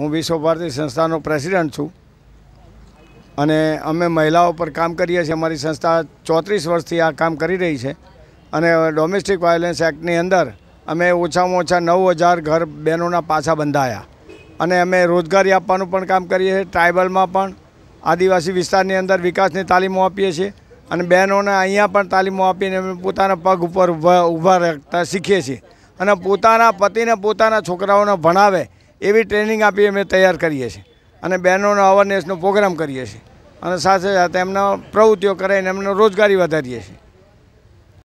હું વિશ્વભારતી સંસ્થાનો પ્રેસિડન્ટ છું અને અમે મહિલાઓ પર કામ કરીએ છીએ અમારી સંસ્થા ચોત્રીસ વર્ષથી આ કામ કરી રહી છે અને ડોમેસ્ટિક વાયોલન્સ એક્ટની અંદર અમે ઓછામાં ઓછા નવ હજાર ઘર બહેનોના પાછા બંધાયા અને અમે રોજગારી આપવાનું પણ કામ કરીએ છીએ ટ્રાઇબલમાં પણ આદિવાસી વિસ્તારની અંદર વિકાસની તાલીમો આપીએ છીએ અને બહેનોને અહીંયા પણ તાલીમો આપીને અમે પોતાના પગ ઉપર ઊભા ઊભા રાખતા શીખીએ છીએ અને પોતાના પતિને પોતાના છોકરાઓને ભણાવે એવી ટ્રેનિંગ આપી અમે તૈયાર કરીએ છીએ અને બહેનોનો અવેરનેસનો પ્રોગ્રામ કરીએ છીએ અને સાથે સાથે એમના પ્રવૃત્તિઓ કરાવીને એમનો રોજગારી વધારીએ છીએ